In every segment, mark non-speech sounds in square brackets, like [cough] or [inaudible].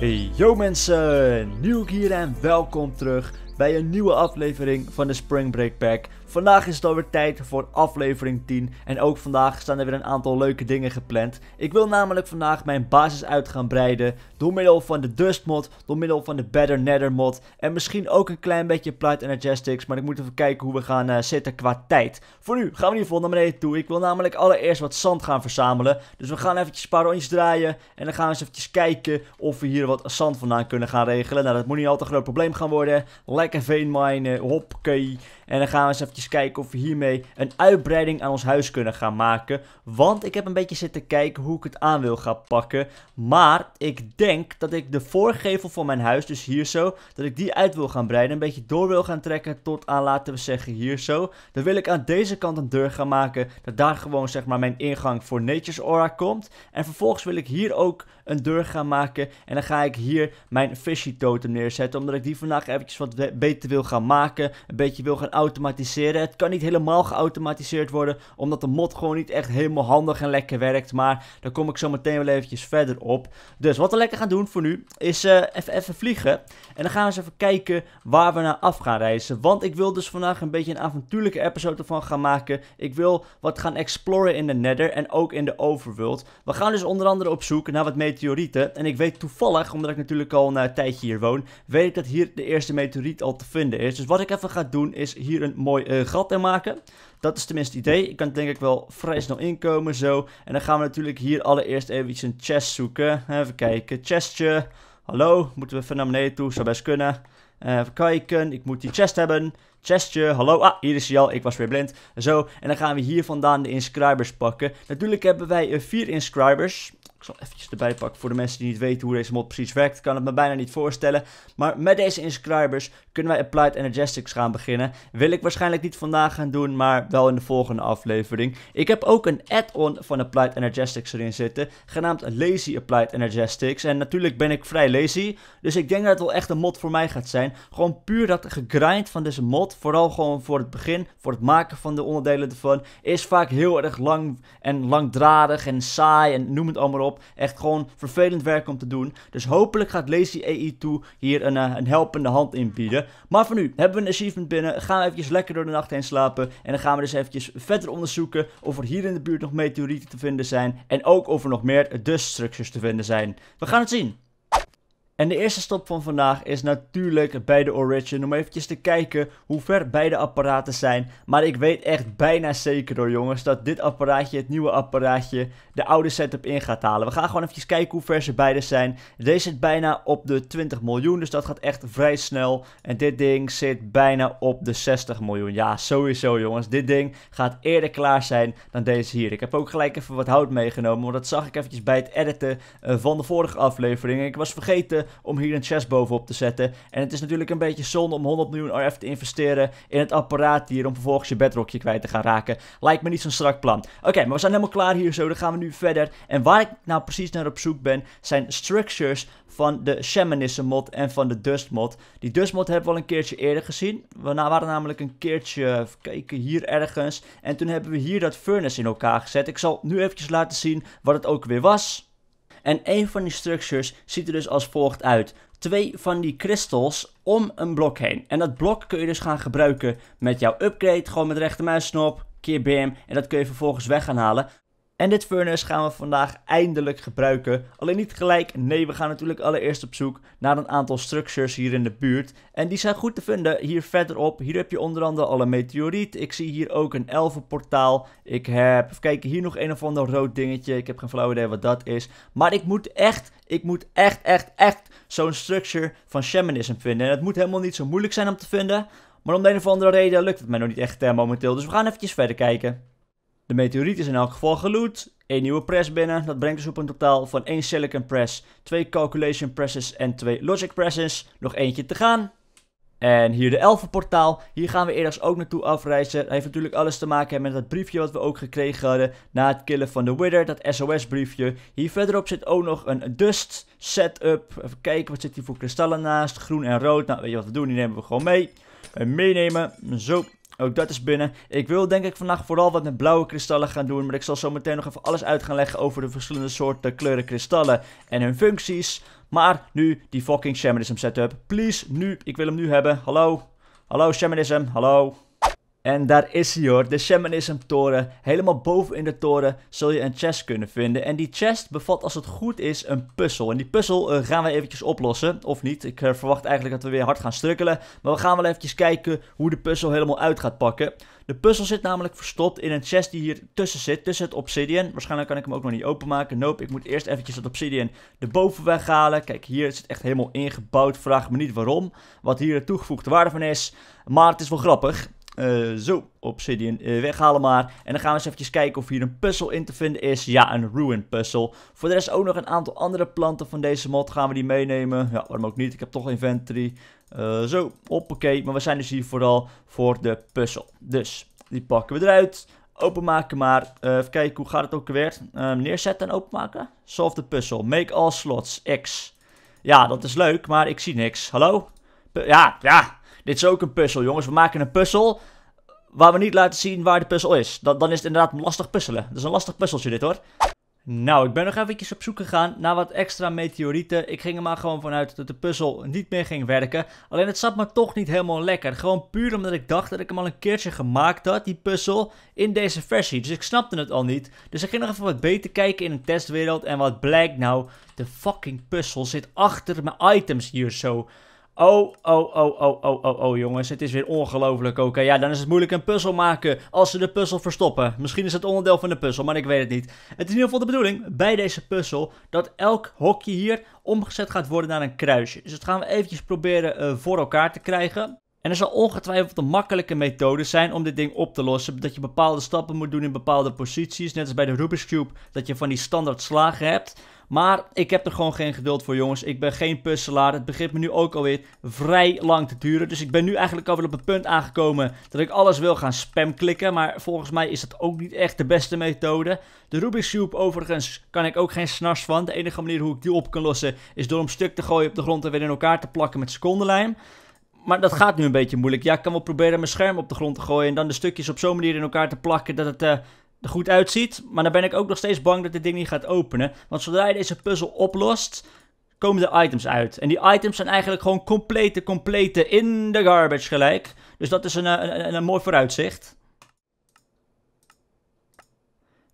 Hey, yo mensen, Nieuw hier en welkom terug bij een nieuwe aflevering van de Spring Break Pack. Vandaag is het alweer tijd voor aflevering 10 en ook vandaag staan er weer een aantal leuke dingen gepland. Ik wil namelijk vandaag mijn basis uit gaan breiden door middel van de Dust mod, door middel van de Better Nether mod en misschien ook een klein beetje Applied Energetics, maar ik moet even kijken hoe we gaan eh, zitten qua tijd. Voor nu gaan we in ieder geval naar beneden toe. Ik wil namelijk allereerst wat zand gaan verzamelen, dus we gaan eventjes een paar rondjes draaien en dan gaan we eens eventjes kijken of we hier wat zand vandaan kunnen gaan regelen. Nou, dat moet niet altijd een groot probleem gaan worden. Lekker veenminen, hoppakee. En dan gaan we eens eventjes kijken of we hiermee een uitbreiding aan ons huis kunnen gaan maken. Want ik heb een beetje zitten kijken hoe ik het aan wil gaan pakken. Maar ik denk dat ik de voorgevel van mijn huis, dus hier zo, dat ik die uit wil gaan breiden. Een beetje door wil gaan trekken tot aan, laten we zeggen, hier zo. Dan wil ik aan deze kant een deur gaan maken, dat daar gewoon zeg maar mijn ingang voor Nature's Aura komt. En vervolgens wil ik hier ook een deur gaan maken. En dan ga ik hier mijn fishy totem neerzetten, omdat ik die vandaag eventjes wat beter wil gaan maken. Een beetje wil gaan automatiseren het kan niet helemaal geautomatiseerd worden, omdat de mod gewoon niet echt helemaal handig en lekker werkt. Maar daar kom ik zo meteen wel eventjes verder op. Dus wat we lekker gaan doen voor nu, is eh, even, even vliegen. En dan gaan we eens even kijken waar we naar af gaan reizen. Want ik wil dus vandaag een beetje een avontuurlijke episode ervan gaan maken. Ik wil wat gaan exploren in de Nether en ook in de Overworld. We gaan dus onder andere op zoek naar wat meteorieten. En ik weet toevallig, omdat ik natuurlijk al een eh, tijdje hier woon, weet ik dat hier de eerste meteoriet al te vinden is. Dus wat ik even ga doen is hier een mooi eh, gat in maken. Dat is tenminste het idee. Ik kan denk ik wel vrij snel inkomen zo. En dan gaan we natuurlijk hier allereerst eventjes een chest zoeken. Even kijken. Chestje. Hallo, moeten we even naar beneden toe? Zou best kunnen. Eh, even kijken, ik moet die chest hebben. Chestje, hallo. Ah, hier is hij al, ik was weer blind. Zo, en dan gaan we hier vandaan de inscribers pakken. Natuurlijk hebben wij eh, vier inscribers. Ik zal eventjes erbij pakken voor de mensen die niet weten hoe deze mod precies werkt. Kan het me bijna niet voorstellen. Maar met deze inscribers kunnen wij Applied Energetics gaan beginnen. Wil ik waarschijnlijk niet vandaag gaan doen, maar wel in de volgende aflevering. Ik heb ook een add-on van Applied Energetics erin zitten. Genaamd Lazy Applied Energetics. En natuurlijk ben ik vrij lazy. Dus ik denk dat het wel echt een mod voor mij gaat zijn. Gewoon puur dat gegrind van deze mod. Vooral gewoon voor het begin. Voor het maken van de onderdelen ervan. Is vaak heel erg lang en langdradig en saai en noem het allemaal op. Echt gewoon vervelend werk om te doen. Dus hopelijk gaat Lazy AI 2 e hier een, eh, een helpende hand in bieden. Maar voor nu hebben we een achievement binnen. Gaan we eventjes lekker door de nacht heen slapen. En dan gaan we dus eventjes verder onderzoeken of er hier in de buurt nog meteorieten te vinden zijn. En ook of er nog meer dust structures te vinden zijn. We gaan het zien. En de eerste stop van vandaag is natuurlijk bij de Origin om eventjes te kijken hoe ver beide apparaten zijn. Maar ik weet echt bijna zeker door jongens dat dit apparaatje, het nieuwe apparaatje, de oude setup in gaat halen. We gaan gewoon eventjes kijken hoe ver ze beide zijn. Deze zit bijna op de 20 miljoen, dus dat gaat echt vrij snel. En dit ding zit bijna op de 60 miljoen. Ja, sowieso jongens. Dit ding gaat eerder klaar zijn dan deze hier. Ik heb ook gelijk even wat hout meegenomen, want dat zag ik eventjes bij het editen eh, van de vorige aflevering. Ik was vergeten om hier een chest bovenop te zetten. En het is natuurlijk een beetje zonde om 100 miljoen RF te investeren in het apparaat hier om vervolgens je bedrockje kwijt te gaan raken. Lijkt me niet zo'n strak plan. Oké, maar we zijn helemaal klaar hier zo, dan gaan we nu verder. En waar ik nou precies naar op zoek ben, zijn structures van de Shamanism mod en van de Dust mod. Die Dust mod hebben we al een keertje eerder gezien. We waren namelijk een keertje, kijken hier ergens. En toen hebben we hier dat furnace in elkaar gezet. Ik zal nu eventjes laten zien wat het ook weer was. En een van die structures ziet er dus als volgt uit. Twee van die crystals om een blok heen. En dat blok kun je dus gaan gebruiken met jouw upgrade. Gewoon met rechtermuisknop, keer bam. En dat kun je vervolgens weg gaan halen. En dit furnace gaan we vandaag eindelijk gebruiken. Alleen niet gelijk, nee we gaan natuurlijk allereerst op zoek naar een aantal structures hier in de buurt. En die zijn goed te vinden hier verderop. Hier heb je onder andere al een meteoriet. Ik zie hier ook een elfenportaal. Ik heb, even kijken, hier nog een of ander rood dingetje. Ik heb geen flauw idee wat dat is. Maar ik moet echt, ik moet echt, echt, echt zo'n structure van shamanism vinden. En het moet helemaal niet zo moeilijk zijn om te vinden. Maar om de een of andere reden lukt het mij nog niet echt eh, momenteel. Dus we gaan eventjes verder kijken. De meteoriet is in elk geval geloot. Een nieuwe press binnen. Dat brengt dus op een totaal van één silicon press, twee calculation presses en twee logic presses. Nog eentje te gaan. En hier de portaal. Hier gaan we eerst ook naartoe afreizen. Dat heeft natuurlijk alles te maken met dat briefje wat we ook gekregen hadden. Na het killen van de Wither, dat SOS briefje. Hier verderop zit ook nog een dust setup. Even kijken, wat zit hier voor kristallen naast? Groen en rood. Nou, weet je wat we doen? Die nemen we gewoon mee. En meenemen. Zo, ook dat is binnen. Ik wil denk ik vandaag vooral wat met blauwe kristallen gaan doen. Maar ik zal zo meteen nog even alles uit gaan leggen over de verschillende soorten kleuren kristallen en hun functies. Maar nu die fucking shamanism setup. Please, nu. Ik wil hem nu hebben. Hallo. Hallo shamanism. Hallo. En daar is hij hoor, de Shamanism toren. Helemaal boven in de toren zul je een chest kunnen vinden. En die chest bevat als het goed is een puzzel. En die puzzel eh, gaan we eventjes oplossen, of niet. Ik eh, verwacht eigenlijk dat we weer hard gaan strukkelen. Maar we gaan wel eventjes kijken hoe de puzzel helemaal uit gaat pakken. De puzzel zit namelijk verstopt in een chest die hier tussen zit, tussen het obsidian. Waarschijnlijk kan ik hem ook nog niet openmaken. Nope, ik moet eerst eventjes het obsidian erboven weghalen. Kijk, hier zit echt helemaal ingebouwd. Vraag me niet waarom, wat hier de toegevoegde waarde van is. Maar het is wel grappig. Uh, zo, obsidian eh, weghalen maar. En dan gaan we eens eventjes kijken of hier een puzzel in te vinden is. Ja, een ruin puzzel. Voor de rest ook nog een aantal andere planten van deze mod. Gaan we die meenemen? Ja, waarom ook niet? Ik heb toch inventory. Uh, zo, hoppakee. Maar we zijn dus hier vooral voor de puzzel. Dus, die pakken we eruit. Openmaken maar. even kijken, hoe gaat het ook weer? neerzetten en openmaken. Solve the puzzle. Make all slots. X. Ja, dat is leuk, maar ik zie niks. Hallo? ja, ja, dit is ook een puzzel, jongens. We maken een puzzel waar we niet laten zien waar de puzzel is. Dan, dan is het inderdaad lastig puzzelen. Dat is een lastig puzzeltje dit, hoor. Nou, ik ben nog eventjes op zoek gegaan naar wat extra meteorieten. Ik ging er maar gewoon vanuit dat de puzzel niet meer ging werken. Alleen het zat me toch niet helemaal lekker. Gewoon puur omdat ik dacht dat ik hem al een keertje gemaakt had, die puzzel, in deze versie. Dus ik snapte het al niet. Dus ik ging nog even wat beter kijken in een testwereld. En wat blijkt nou? De fucking puzzel zit achter mijn items hier zo. Oh, oh, oh, oh, oh, oh, oh, jongens. Het is weer ongelooflijk. Oké, ja, dan is het moeilijk een puzzel maken als ze de puzzel verstoppen. Misschien is het onderdeel van de puzzel, maar ik weet het niet. Het is in ieder geval de bedoeling bij deze puzzel dat elk hokje hier omgezet gaat worden naar een kruisje. Dus dat gaan we eventjes proberen eh, voor elkaar te krijgen. En er zal ongetwijfeld een makkelijke methode zijn om dit ding op te lossen. Dat je bepaalde stappen moet doen in bepaalde posities. Net als bij de Rubik's Cube, dat je van die standaard slagen hebt. Maar ik heb er gewoon geen geduld voor, jongens. Ik ben geen puzzelaar. Het begint me nu ook alweer vrij lang te duren. Dus ik ben nu eigenlijk alweer op het punt aangekomen dat ik alles wil gaan spam klikken. Maar volgens mij is dat ook niet echt de beste methode. De Rubik's Cube overigens kan ik ook geen snars van. De enige manier hoe ik die op kan lossen is door hem stuk te gooien op de grond en weer in elkaar te plakken met secondenlijm. Maar dat gaat nu een beetje moeilijk. Ja, ik kan wel proberen mijn scherm op de grond te gooien en dan de stukjes op zo'n manier in elkaar te plakken dat het... Eh, er goed uitziet. Maar dan ben ik ook nog steeds bang dat dit ding niet gaat openen. Want zodra je deze puzzel oplost, komen de items uit. En die items zijn eigenlijk gewoon complete, complete in de garbage gelijk. Dus dat is een, eh, een, een mooi vooruitzicht.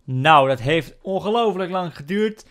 Nou, dat heeft ongelooflijk lang geduurd.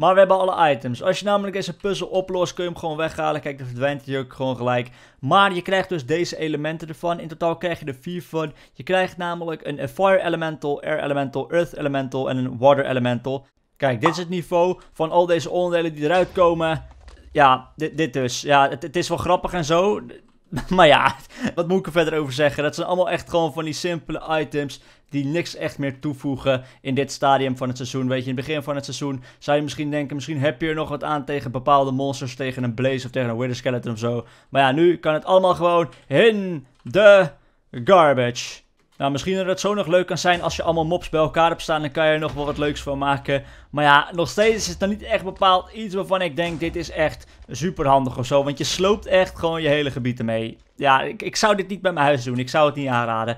Maar we hebben alle items. Als je namelijk eens een puzzel oplost, kun je hem gewoon weghalen. Kijk, dan verdwijnt hij ook gewoon gelijk. Maar je krijgt dus deze elementen ervan. In totaal krijg je er vier van. Je krijgt namelijk een Fire Elemental, Air Elemental, Earth Elemental en een Water Elemental. Kijk, dit is het niveau van al deze onderdelen die eruit komen. Ja, dit, dit dus. Ja, het, het is wel grappig en zo. [laughs] Maar ja, [laughs] wat moet ik er verder over zeggen? Dat zijn allemaal echt gewoon van die simpele items die niks echt meer toevoegen in dit stadium van het seizoen. Weet je, in het begin van het seizoen zou je misschien denken, misschien heb je er nog wat aan tegen bepaalde monsters, tegen een Blaze of tegen een Wither Skeleton of zo. Maar ja, nu kan het allemaal gewoon in de garbage. Nou, misschien dat het zo nog leuk kan zijn als je allemaal mobs bij elkaar hebt staan. Dan kan je er nog wel wat leuks van maken. Maar ja, nog steeds is het dan niet echt bepaald iets waarvan ik denk, dit is echt super handig of zo. Want je sloopt echt gewoon je hele gebieden mee. Ja, ik, ik zou dit niet bij mijn huis doen. Ik zou het niet aanraden.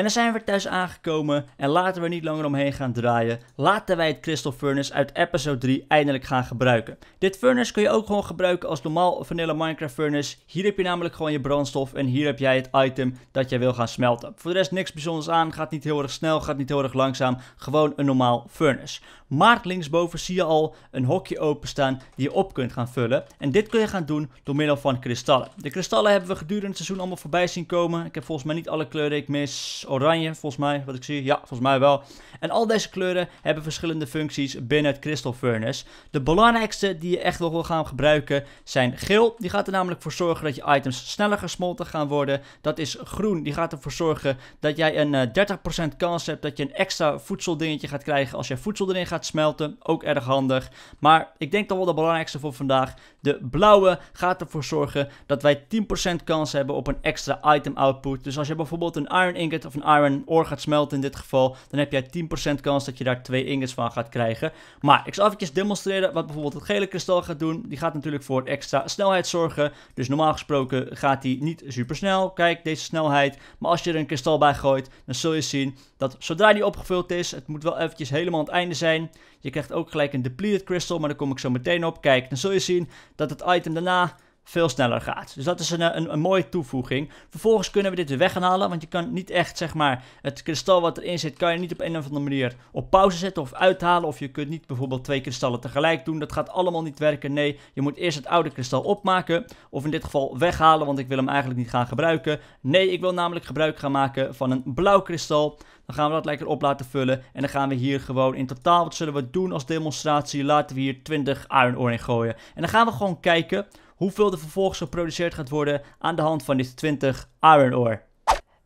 En dan zijn we thuis aangekomen en laten we niet langer omheen gaan draaien. Laten wij het Crystal Furnace uit episode 3 eindelijk gaan gebruiken. Dit furnace kun je ook gewoon gebruiken als normaal vanille Minecraft furnace. Hier heb je namelijk gewoon je brandstof en hier heb jij het item dat jij wil gaan smelten. Voor de rest niks bijzonders aan, gaat niet heel erg snel, gaat niet heel erg langzaam. Gewoon een normaal furnace. Maar linksboven zie je al een hokje openstaan die je op kunt gaan vullen. En dit kun je gaan doen door middel van kristallen. De kristallen hebben we gedurende het seizoen allemaal voorbij zien komen. Ik heb volgens mij niet alle kleuren, ik mis oranje, volgens mij, wat ik zie. Ja, volgens mij wel. En al deze kleuren hebben verschillende functies binnen het Crystal Furnace. De belangrijkste die je echt wil gaan gebruiken zijn geel. Die gaat er namelijk voor zorgen dat je items sneller gesmolten gaan worden. Dat is groen. Die gaat ervoor zorgen dat jij een 30% eh, kans hebt dat je een extra voedseldingetje gaat krijgen als je voedsel erin gaat smelten. Ook erg handig. Maar ik denk dat wel de belangrijkste voor vandaag. De blauwe gaat ervoor zorgen dat wij 10% kans hebben op een extra item output. Dus als je bijvoorbeeld een iron ingot of een iron ore gaat smelten in dit geval, dan heb jij 10% kans dat je daar twee ingots van gaat krijgen. Maar ik zal eventjes demonstreren wat bijvoorbeeld het gele kristal gaat doen. Die gaat natuurlijk voor extra snelheid zorgen. Dus normaal gesproken gaat die niet super snel. Kijk, deze snelheid. Maar als je er een kristal bij gooit, dan zul je zien dat zodra die opgevuld is, het moet wel eventjes helemaal aan het einde zijn. Je krijgt ook gelijk een depleted crystal, maar daar kom ik zo meteen op. Kijk, dan zul je zien dat het item daarna veel sneller gaat. Dus dat is een, eh, een, een, mooie toevoeging. Vervolgens kunnen we dit weer weg gaan halen, want je kan niet echt, zeg maar, het kristal wat erin zit, kan je niet op een of andere manier op pauze zetten of uithalen. Of je kunt niet bijvoorbeeld twee kristallen tegelijk doen. Dat gaat allemaal niet werken. Nee, je moet eerst het oude kristal opmaken, of in dit geval weghalen, want ik wil hem eigenlijk niet gaan gebruiken. Nee, ik wil namelijk gebruik gaan maken van een blauw kristal. Dan gaan we dat lekker op laten vullen. En dan gaan we hier gewoon in totaal, wat zullen we doen als demonstratie? Laten we hier 20 iron ore in gooien. En dan gaan we gewoon kijken hoeveel er vervolgens geproduceerd gaat worden aan de hand van dit 20 iron ore.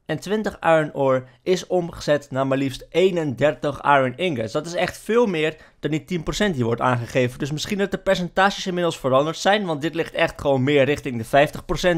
En 20 iron ore is omgezet naar maar liefst 31 iron ingots. Dat is echt veel meer dan die 10% die wordt aangegeven. Dus misschien dat de percentages inmiddels veranderd zijn. Want dit ligt echt gewoon meer richting de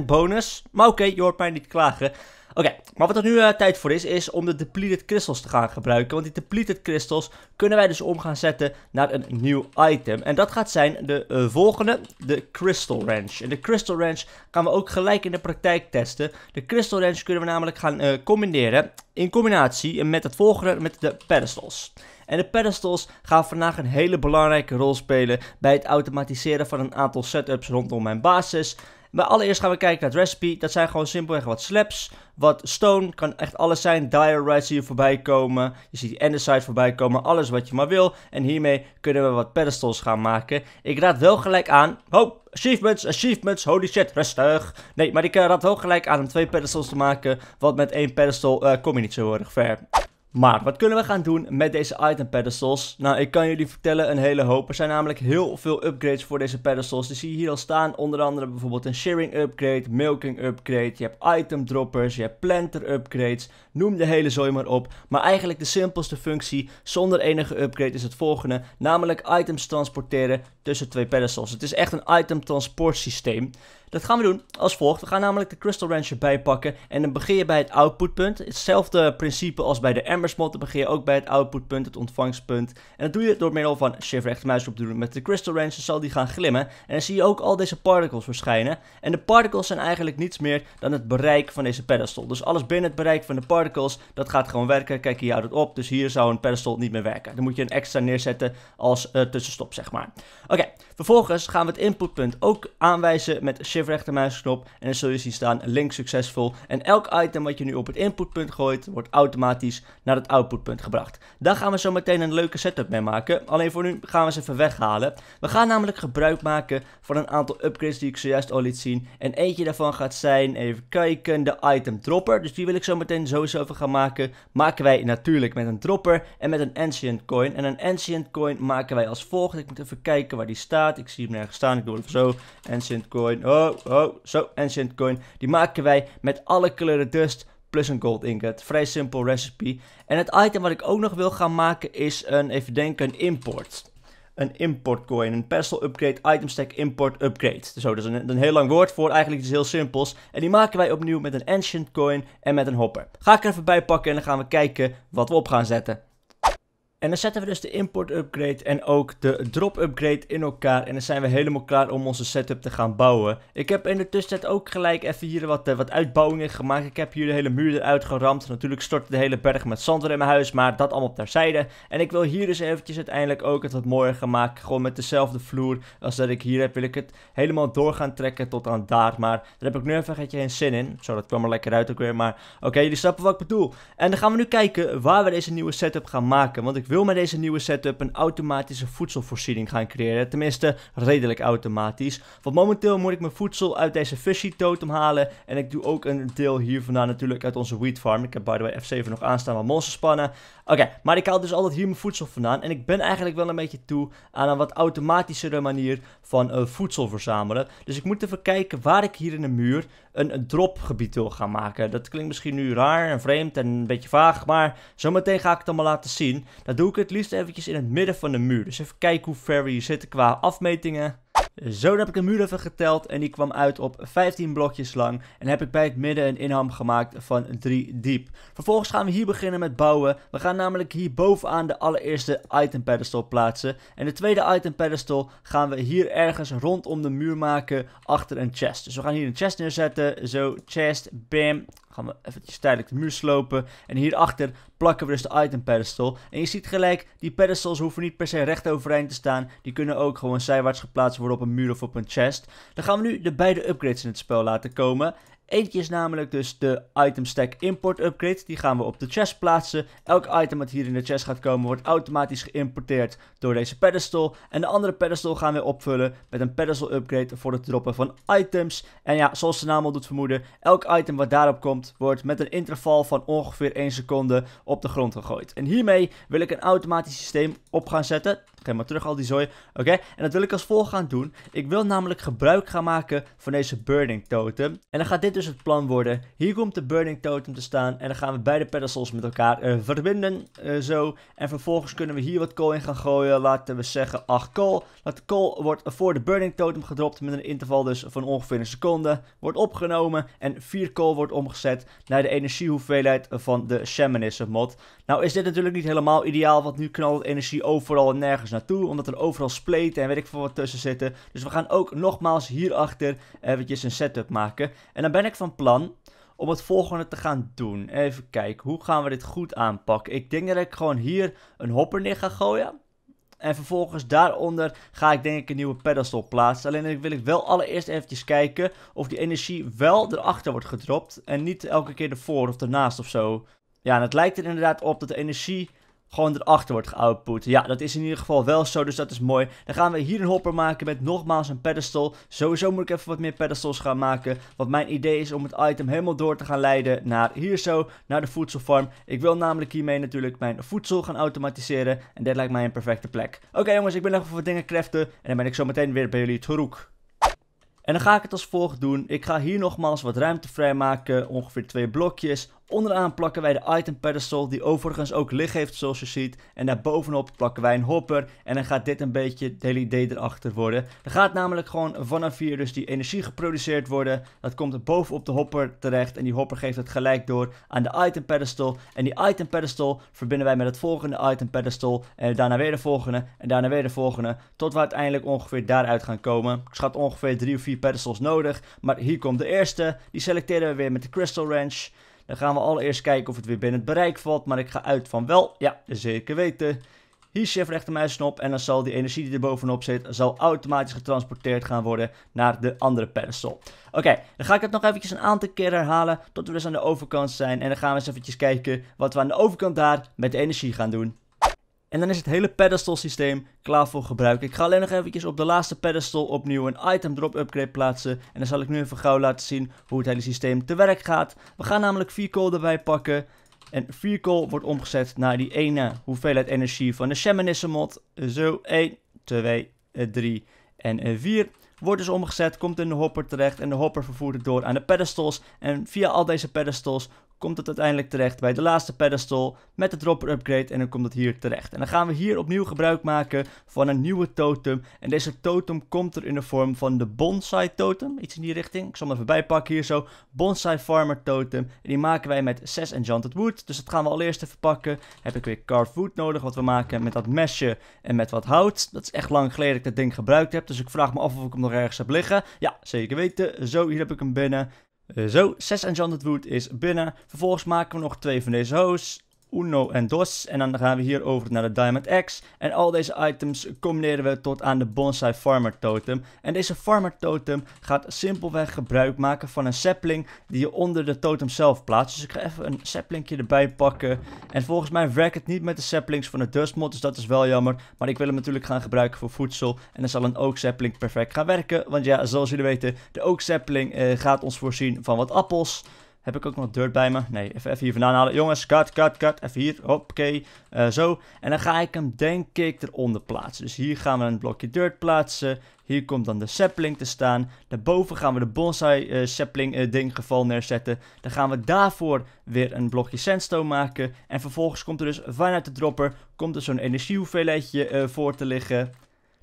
50% bonus. Maar oké, okay, je hoort mij niet klagen. Oké, maar wat er nu eh, tijd voor is, is om de depleted crystals te gaan gebruiken. Want die depleted crystals kunnen wij dus om gaan zetten naar een nieuw item. En dat gaat zijn de eh, volgende, de Crystal wrench. En de Crystal wrench gaan we ook gelijk in de praktijk testen. De Crystal wrench kunnen we namelijk gaan eh, combineren in combinatie met het volgende, met de pedestals. En de pedestals gaan vandaag een hele belangrijke rol spelen bij het automatiseren van een aantal setups rondom mijn basis. Maar allereerst gaan we kijken naar het recipe. Dat zijn gewoon simpelweg wat slaps, wat stone, kan echt alles zijn. Dire hier je voorbij komen, je ziet Enderside voorbij komen, alles wat je maar wil. En hiermee kunnen we wat pedestals gaan maken. Ik raad wel gelijk aan, oh, achievements, achievements, holy shit, rustig. Nee, maar ik eh, raad wel gelijk aan om twee pedestals te maken, want met één pedestal eh, kom je niet zo erg ver. Maar wat kunnen we gaan doen met deze item pedestals? Nou, ik kan jullie vertellen een hele hoop. Er zijn namelijk heel veel upgrades voor deze pedestals. Die zie je hier al staan. Onder andere bijvoorbeeld een shearing upgrade, milking upgrade. Je hebt item droppers, je hebt planter upgrades noem de hele zooi maar op. Maar eigenlijk de simpelste functie zonder enige upgrade is het volgende, namelijk items transporteren tussen twee pedestals. Het is echt een item transport systeem. Dat gaan we doen als volgt. We gaan namelijk de Crystal Rancher bijpakken en dan begin je bij het outputpunt. Hetzelfde principe als bij de Embers mod, dan begin je ook bij het outputpunt, het ontvangstpunt. En dat doe je door middel van shift te doen. Met de Crystal Rancher zal die gaan glimmen en dan zie je ook al deze particles verschijnen. En de particles zijn eigenlijk niets meer dan het bereik van deze pedestal. Dus alles binnen het bereik van de particles dat gaat gewoon werken. Kijk, hier houdt het op. Dus hier zou een pedestal niet meer werken. Dan moet je een extra neerzetten als eh, tussenstop, zeg maar. Oké, vervolgens gaan we het inputpunt ook aanwijzen met shift rechtermuisknop. En dan zul je zien staan link succesvol. En elk item wat je nu op het inputpunt gooit, wordt automatisch naar het outputpunt gebracht. Daar gaan we zo meteen een leuke setup mee maken. Alleen voor nu gaan we ze even weghalen. We gaan namelijk gebruik maken van een aantal upgrades die ik zojuist al liet zien. En eentje daarvan gaat zijn, even kijken, de item dropper. Dus die wil ik zo meteen zo over gaan maken, maken wij natuurlijk met een dropper en met een ancient coin. En een ancient coin maken wij als volgt. Ik moet even kijken waar die staat. Ik zie hem nergens staan. Ik doe even zo. Ancient coin. Oh, oh, zo. Ancient coin. Die maken wij met alle kleuren dust plus een gold ingot. Vrij simpel recipe. En het item wat ik ook nog wil gaan maken is een, even denken, een import een import coin. Een pestle upgrade, item stack import upgrade. Zo, dat is een, een heel lang woord voor eigenlijk iets heel simpels. En die maken wij opnieuw met een ancient coin en met een hopper. Ga ik er even bij pakken en dan gaan we kijken wat we op gaan zetten. En dan zetten we dus de import upgrade en ook de drop upgrade in elkaar. En dan zijn we helemaal klaar om onze setup te gaan bouwen. Ik heb in de tussentijd ook gelijk even hier wat, eh, wat uitbouwingen gemaakt. Ik heb hier de hele muur eruit geramd. Natuurlijk stortte de hele berg met zand er in mijn huis, maar dat allemaal terzijde. En ik wil hier dus eventjes uiteindelijk ook het wat mooier gaan maken. Gewoon met dezelfde vloer als dat ik hier heb, wil ik het helemaal door gaan trekken tot aan daar. Maar daar heb ik nu even geen zin in. Zo, dat kwam er lekker uit ook weer. Maar oké, jullie snappen wat ik bedoel. En dan gaan we nu kijken waar we deze nieuwe setup gaan maken. Want ik ik wil met deze nieuwe setup een automatische voedselvoorziening gaan creëren. Tenminste, redelijk automatisch. Want momenteel moet ik mijn voedsel uit deze fishy totem halen. En ik doe ook een deel hier vandaan natuurlijk uit onze wheat farm. Ik heb by the way F7 nog aanstaan van spannen. Oké, maar ik haal dus altijd hier mijn voedsel vandaan. En ik ben eigenlijk wel een beetje toe aan een wat automatischere manier van eh, voedsel verzamelen. Dus ik moet even kijken waar ik hier in de muur een, een dropgebied wil gaan maken. Dat klinkt misschien nu raar en vreemd en een beetje vaag, maar zometeen ga ik het allemaal laten zien. Dat doe ik het liefst eventjes in het midden van de muur. Dus even kijken hoe ver we hier zitten qua afmetingen. Zo heb ik een muur even geteld en die kwam uit op 15 blokjes lang en heb ik bij het midden een inham gemaakt van 3 diep. Vervolgens gaan we hier beginnen met bouwen. We gaan namelijk hier bovenaan de allereerste item pedestal plaatsen en de tweede item pedestal gaan we hier ergens rondom de muur maken achter een chest. Dus we gaan hier een chest neerzetten, zo chest, bam, gaan we eventjes tijdelijk de muur slopen. En hierachter plakken we dus de item pedestal. En je ziet gelijk, die pedestals hoeven niet per se recht overeind te staan. Die kunnen ook gewoon zijwaarts geplaatst worden op een muur of op een chest. Dan gaan we nu de beide upgrades in het spel laten komen. Eentje is namelijk dus de item stack import upgrade. Die gaan we op de chest plaatsen. Elk item dat hier in de chest gaat komen wordt automatisch geïmporteerd door deze pedestal. En de andere pedestal gaan we opvullen met een pedestal upgrade voor het droppen van items. En ja, zoals de naam al doet vermoeden, elk item wat daarop komt wordt met een interval van ongeveer 1 seconde op de grond gegooid. En hiermee wil ik een automatisch systeem op gaan zetten. Geen maar terug al die zooi. Oké, en dat wil ik als volgt gaan doen. Ik wil namelijk gebruik gaan maken van deze Burning Totem. En dan gaat dit dus het plan worden. Hier komt de Burning Totem te staan. En dan gaan we beide pedestals met elkaar eh, verbinden. Eh, zo. En vervolgens kunnen we hier wat kool in gaan gooien. Laten we zeggen 8 kool. Dat kool wordt voor de Burning Totem gedropt. Met een interval dus van ongeveer een seconde. Wordt opgenomen. En 4 kool wordt omgezet naar de energiehoeveelheid van de Shamanism mod. Nou is dit natuurlijk niet helemaal ideaal. Want nu knalt energie overal en nergens naartoe. Omdat er overal spleten en weet ik veel wat tussen zitten. Dus we gaan ook nogmaals hierachter eventjes een setup maken. En dan ben ik van plan om het volgende te gaan doen. Even kijken, hoe gaan we dit goed aanpakken? Ik denk dat ik gewoon hier een hopper neer ga gooien. En vervolgens daaronder ga ik denk ik een nieuwe pedestal plaatsen. Alleen wil ik wel allereerst eventjes kijken of die energie wel erachter wordt gedropt. En niet elke keer ervoor of ernaast of zo. Ja, en het lijkt er inderdaad op dat de energie gewoon erachter wordt geoutput. Ja, dat is in ieder geval wel zo, dus dat is mooi. Dan gaan we hier een hopper maken met nogmaals een pedestal. Sowieso moet ik even wat meer pedestals gaan maken. Want mijn idee is om het item helemaal door te gaan leiden naar hier zo, naar de voedselfarm. Ik wil namelijk hiermee natuurlijk mijn voedsel gaan automatiseren. En dit lijkt mij een perfecte plek. Oké jongens, ik ben even wat dingen craften. En dan ben ik zo meteen weer bij jullie terug. En dan ga ik het als volgt doen. Ik ga hier nogmaals wat ruimte vrijmaken. Ongeveer twee blokjes. Onderaan plakken wij de item pedestal die overigens ook licht heeft zoals je ziet. En daarbovenop plakken wij een hopper en dan gaat dit een beetje het hele idee erachter worden. Er gaat namelijk gewoon vanaf hier dus die energie geproduceerd worden. Dat komt bovenop de hopper terecht en die hopper geeft het gelijk door aan de item pedestal. En die item pedestal verbinden wij met het volgende item pedestal. En daarna weer de volgende en daarna weer de volgende. Tot we uiteindelijk ongeveer daaruit gaan komen. Ik schat ongeveer drie of vier pedestals nodig. Maar hier komt de eerste. Die selecteren we weer met de crystal wrench. Dan gaan we allereerst kijken of het weer binnen het bereik valt. Maar ik ga uit van wel. Ja, zeker weten. Hier shift rechtermuisknop en dan zal die energie die er bovenop zit, zal automatisch getransporteerd gaan worden naar de andere pedestal. Oké, dan ga ik het nog eventjes een aantal keer herhalen tot we dus aan de overkant zijn. En dan gaan we eens eventjes kijken wat we aan de overkant daar met de energie gaan doen. En dan is het hele pedestal systeem klaar voor gebruik. Ik ga alleen nog eventjes op de laatste pedestal opnieuw een item drop upgrade plaatsen. En dan zal ik nu even gauw laten zien hoe het hele systeem te werk gaat. We gaan namelijk 4 coal erbij pakken. En 4 coal wordt omgezet naar die ene hoeveelheid energie van de shamanism mod. Zo, 1, 2, 3 en 4 eh, wordt dus omgezet, komt in de hopper terecht en de hopper vervoert het door aan de pedestals. En via al deze pedestals komt het uiteindelijk terecht bij de laatste pedestal met de dropper upgrade en dan komt het hier terecht. En dan gaan we hier opnieuw gebruik maken van een nieuwe totem. En deze totem komt er in de vorm van de bonsai totem, iets in die richting. Ik zal hem even bijpakken hier zo, bonsai farmer totem. En die maken wij met 6 enchanted wood, dus dat gaan we allereerst even pakken. Heb ik weer carved wood nodig, wat we maken met dat mesje en met wat hout. Dat is echt lang geleden dat ik dat ding gebruikt heb, dus ik vraag me af of ik hem nog ergens heb liggen. Ja, zeker weten. Zo, hier heb ik hem binnen. Eh, zo, 6 Enchanted Wood is binnen. Vervolgens maken we nog twee van deze hosts. Uno en Dos. En dan gaan we hier over naar de Diamond X, En al deze items combineren we tot aan de Bonsai Farmer Totem. En deze Farmer Totem gaat simpelweg gebruik maken van een sapling die je onder de totem zelf plaatst. Dus ik ga even een saplingje erbij pakken. En volgens mij werkt het niet met de saplings van de Dust Mod, dus dat is wel jammer. Maar ik wil hem natuurlijk gaan gebruiken voor voedsel. En dan zal een oak sapling perfect gaan werken. Want ja, zoals jullie weten, de oak sapling eh, gaat ons voorzien van wat appels. Heb ik ook nog dirt bij me? Nee, even, even hier vandaan halen. Jongens, cut, cut, cut. Even hier, hoppakee. Eh, zo. En dan ga ik hem denk ik eronder plaatsen. Dus hier gaan we een blokje dirt plaatsen. Hier komt dan de sapling te staan. Daarboven gaan we de bonsai uh, sapling eh, ding geval neerzetten. Dan gaan we daarvoor weer een blokje sandstone maken. En vervolgens komt er dus vanuit de dropper komt er zo'n energiehoeveelheidje voor te liggen.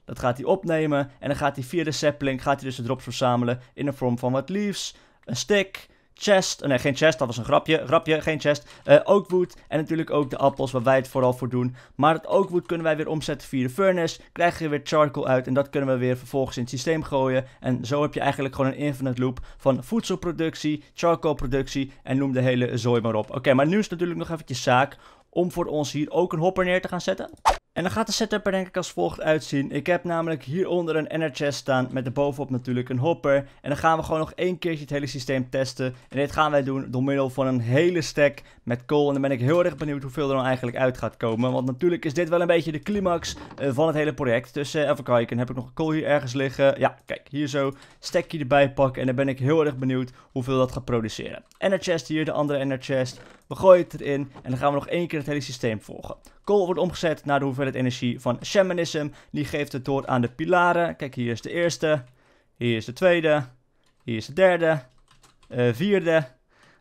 Dat gaat hij opnemen en dan gaat hij via de sapling gaat hij dus de drops verzamelen in de vorm van wat leaves, een stick, chest. Eh, nee, geen chest, dat was een grapje. Grapje, geen chest. Uh, oakwood en natuurlijk ook de appels waar wij het vooral voor doen. Maar het oakwood kunnen wij weer omzetten via de furnace. krijg je weer charcoal uit en dat kunnen we weer vervolgens in het systeem gooien. En zo heb je eigenlijk gewoon een infinite loop van voedselproductie, charcoalproductie en noem de hele zooi maar op. Oké, maar nu is het natuurlijk nog eventjes zaak om voor ons hier ook een hopper neer te gaan zetten. En dan gaat de setup er denk ik als volgt uitzien. Ik heb namelijk hieronder een chest staan met erbovenop natuurlijk een hopper. En dan gaan we gewoon nog één keertje het hele systeem testen. En dit gaan wij doen door middel van een hele stack met kool. En dan ben ik heel erg benieuwd hoeveel er dan eigenlijk uit gaat komen. Want natuurlijk is dit wel een beetje de climax eh, van het hele project. Dus eh, even kijken, heb ik nog een kool hier ergens liggen? Ja, kijk, hier zo. Stackje erbij pakken en dan ben ik heel erg benieuwd hoeveel dat gaat produceren. chest hier, de andere chest we gooien het erin en dan gaan we nog één keer het hele systeem volgen. Kool wordt omgezet naar de hoeveelheid energie van shamanism. Die geeft het door aan de pilaren. Kijk, hier is de eerste. Hier is de tweede. Hier is de derde. Eh, vierde.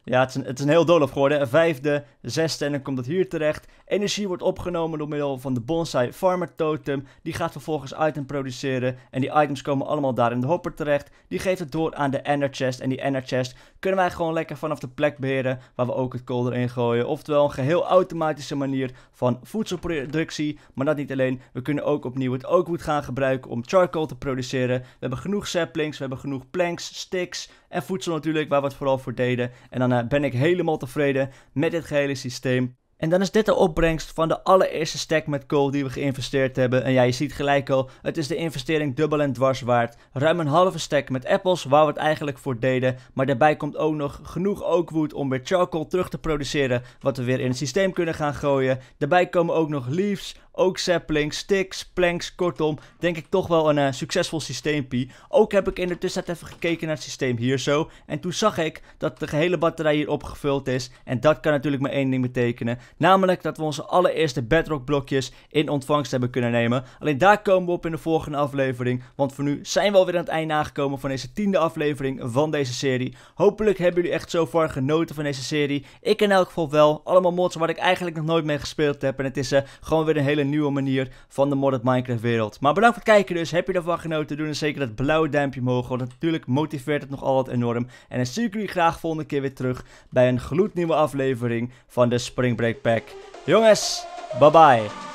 Ja, het is, een, het is een heel doolhof geworden. Een vijfde, zesde en dan komt het hier terecht. Energie wordt opgenomen door middel van de Bonsai Farmer Totem. Die gaat vervolgens item produceren. En die items komen allemaal daar in de hopper terecht. Die geeft het door aan de Ender Chest. En die Ender Chest kunnen wij gewoon lekker vanaf de plek beheren waar we ook het kool erin gooien. Oftewel een geheel automatische manier van voedselproductie. Maar dat niet alleen. We kunnen ook opnieuw het ookwood gaan gebruiken om charcoal te produceren. We hebben genoeg saplings, we hebben genoeg planks, sticks, en voedsel natuurlijk, waar we het vooral voor deden. En dan eh, ben ik helemaal tevreden met dit gehele systeem. En dan is dit de opbrengst van de allereerste stack met kool die we geïnvesteerd hebben. En ja, je ziet gelijk al, het is de investering dubbel en dwars waard. Ruim een halve stack met apples, waar we het eigenlijk voor deden. Maar daarbij komt ook nog genoeg oakwood om weer charcoal terug te produceren, wat we weer in het systeem kunnen gaan gooien. Daarbij komen ook nog leaves, ook saplings, sticks, planks, kortom, denk ik toch wel een eh, succesvol systeempie. Ook heb ik in de tussentijd even gekeken naar het systeem hier zo. En toen zag ik dat de gehele batterij hier opgevuld is. En dat kan natuurlijk maar één ding betekenen. Namelijk dat we onze allereerste bedrock blokjes in ontvangst hebben kunnen nemen. Alleen daar komen we op in de volgende aflevering. Want voor nu zijn we alweer aan het einde aangekomen van deze tiende aflevering van deze serie. Hopelijk hebben jullie echt zo ver genoten van deze serie. Ik in elk geval wel. Allemaal mods waar ik eigenlijk nog nooit mee gespeeld heb. En het is uh, gewoon weer een hele nieuwe manier van de modded Minecraft wereld. Maar bedankt voor het kijken dus. Heb je ervan genoten? Doe dan zeker dat blauwe duimpje omhoog. Want natuurlijk motiveert het nog altijd enorm. En dan zie ik jullie graag volgende keer weer terug bij een gloednieuwe aflevering van de Spring Break Kickback. Jongens, bye bye.